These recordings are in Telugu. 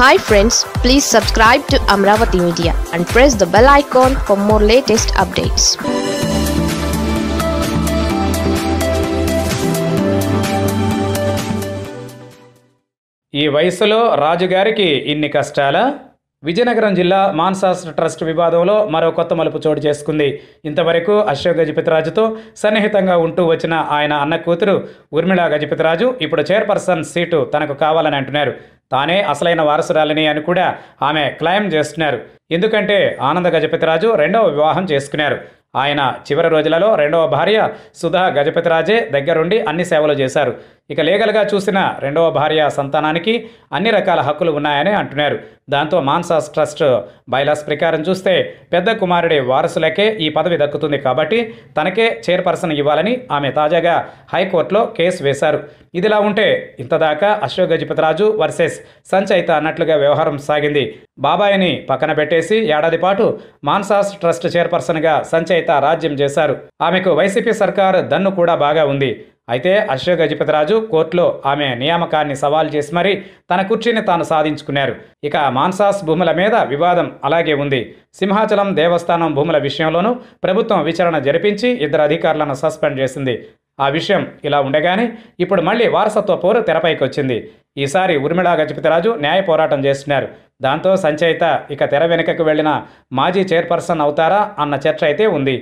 hi friends please subscribe to Amaravati media and press the bell icon for more latest updates ఈ వయసులో రాజుగారికి ఇన్ని కష్టాల విజయనగరం జిల్లా మాన్సాస్ ట్రస్ట్ వివాదంలో మరో కొత్త మలుపు చోటు చేసుకుంది ఇంతవరకు అశోక్ గజపతిరాజుతో సన్నిహితంగా ఉంటూ వచ్చిన ఆయన అన్న కూతురు ఉర్మిళ గజపతిరాజు ఇప్పుడు చైర్పర్సన్ సీటు తనకు కావాలని అంటున్నారు తానే అసలైన వారసురాలిని అని కూడా ఆమె క్లెయిమ్ చేస్తున్నారు ఎందుకంటే ఆనంద గజపతిరాజు రెండవ వివాహం చేసుకున్నారు ఆయన చివరి రోజులలో రెండవ భార్య సుధా గజపతిరాజే దగ్గరుండి అన్ని సేవలు చేశారు ఇక లీగల్గా చూసిన రెండవ భార్య సంతానానికి అన్ని రకాల హక్కులు ఉన్నాయని అంటున్నారు దాంతో మాన్సాస్ ట్రస్ట్ బైలాస్ ప్రకారం చూస్తే పెద్ద కుమారుడి వారసులకే ఈ పదవి దక్కుతుంది కాబట్టి తనకే చైర్పర్సన్ ఇవ్వాలని ఆమె తాజాగా హైకోర్టులో కేసు వేశారు ఇదిలా ఉంటే ఇంతదాకా అశోక్ గజపతిరాజు వర్సెస్ సంచయిత అన్నట్లుగా వ్యవహారం సాగింది బాబాయిని పక్కన పెట్టేసి ఏడాది పాటు మాన్సాస్ ట్రస్ట్ చైర్పర్సన్గా సంచయిత రాజ్యం చేశారు ఆమెకు వైసీపీ సర్కార్ దన్ను కూడా బాగా ఉంది అయితే అశోక్ గజపతిరాజు కోర్టులో ఆమె నియామకాన్ని సవాల్ చేసి మరీ తన కుర్చీని తాను సాధించుకున్నారు ఇక మాన్సాస్ భూముల మీద వివాదం అలాగే ఉంది సింహాచలం దేవస్థానం భూముల విషయంలోనూ ప్రభుత్వం విచారణ జరిపించి ఇద్దరు అధికారులను సస్పెండ్ చేసింది ఆ విషయం ఇలా ఉండగానే ఇప్పుడు మళ్ళీ వారసత్వ పోరు తెరపైకి వచ్చింది ఈసారి ఉర్మిళా గజపతిరాజు న్యాయ పోరాటం చేస్తున్నారు దాంతో సంచయిత ఇక తెర వెనుకకు వెళ్ళిన మాజీ చైర్పర్సన్ అవుతారా అన్న చర్చ అయితే ఉంది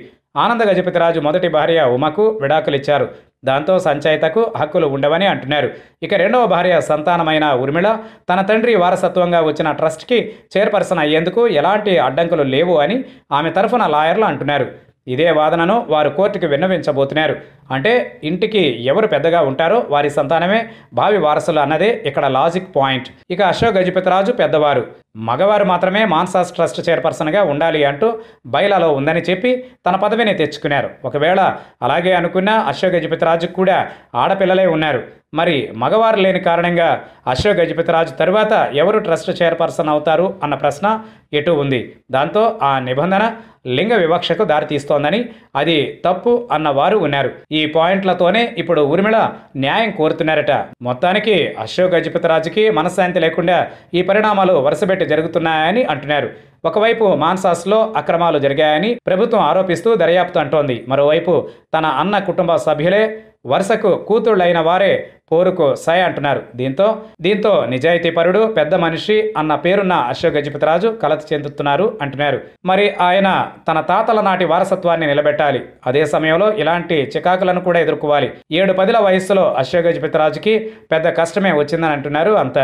ఆనంద గజపతిరాజు మొదటి భార్య ఉమకు విడాకులిచ్చారు దాంతో సంచయితకు హక్కులు ఉండవని అంటున్నారు ఇక రెండవ భార్య సంతానమైన ఉర్మిళ తన తండ్రి వారసత్వంగా వచ్చిన ట్రస్ట్కి చైర్పర్సన్ అయ్యేందుకు ఎలాంటి అడ్డంకులు లేవు అని ఆమె తరఫున లాయర్లు అంటున్నారు ఇదే వాదనను వారు కోర్టుకి విన్నవించబోతున్నారు అంటే ఇంటికి ఎవరు పెద్దగా ఉంటారో వారి సంతానమే భావి వారసులు అన్నదే ఇక్కడ లాజిక్ పాయింట్ ఇక అశోక్ గజపతిరాజు పెద్దవారు మగవారు మాత్రమే మాన్సాస్ ట్రస్ట్ చైర్పర్సన్గా ఉండాలి అంటూ బయలాలో ఉందని చెప్పి తన పదవిని తెచ్చుకున్నారు ఒకవేళ అలాగే అనుకున్న అశోక్ గజపతిరాజు కూడా ఆడపిల్లలే ఉన్నారు మరి మగవారు లేని కారణంగా అశోక్ గజపతిరాజు తరువాత ఎవరు ట్రస్ట్ చైర్పర్సన్ అవుతారు అన్న ప్రశ్న ఎటు ఉంది దాంతో ఆ నిబంధన లింగ వివక్షకు దారితీస్తోందని అది తప్పు అన్న వారు ఉన్నారు ఈ పాయింట్లతోనే ఇప్పుడు ఊర్మిళ న్యాయం కోరుతున్నారట మొత్తానికి అశోక్ గజపతిరాజుకి మనశ్శాంతి లేకుండా ఈ పరిణామాలు వరుసబెట్టి జరుగుతున్నాయని అంటున్నారు ఒకవైపు మాన్సాస్లో అక్రమాలు జరిగాయని ప్రభుత్వం ఆరోపిస్తూ దర్యాప్తు అంటోంది మరోవైపు తన అన్న కుటుంబ సభ్యులే వరుసకు కూతుళ్ళైన వారే పోరుకు సై అంటున్నారు దీంతో దీంతో నిజాయితీపరుడు పెద్ద మనిషి అన్న పేరున్న అశోక్ గజపతిరాజు కలత చెందుతున్నారు అంటున్నారు మరి ఆయన తన తాతల నాటి వారసత్వాన్ని నిలబెట్టాలి అదే సమయంలో ఇలాంటి చికాకులను కూడా ఎదుర్కోవాలి ఏడు పదిల వయస్సులో అశోక్ గజపతిరాజుకి పెద్ద కష్టమే వచ్చిందని అంటున్నారు అంత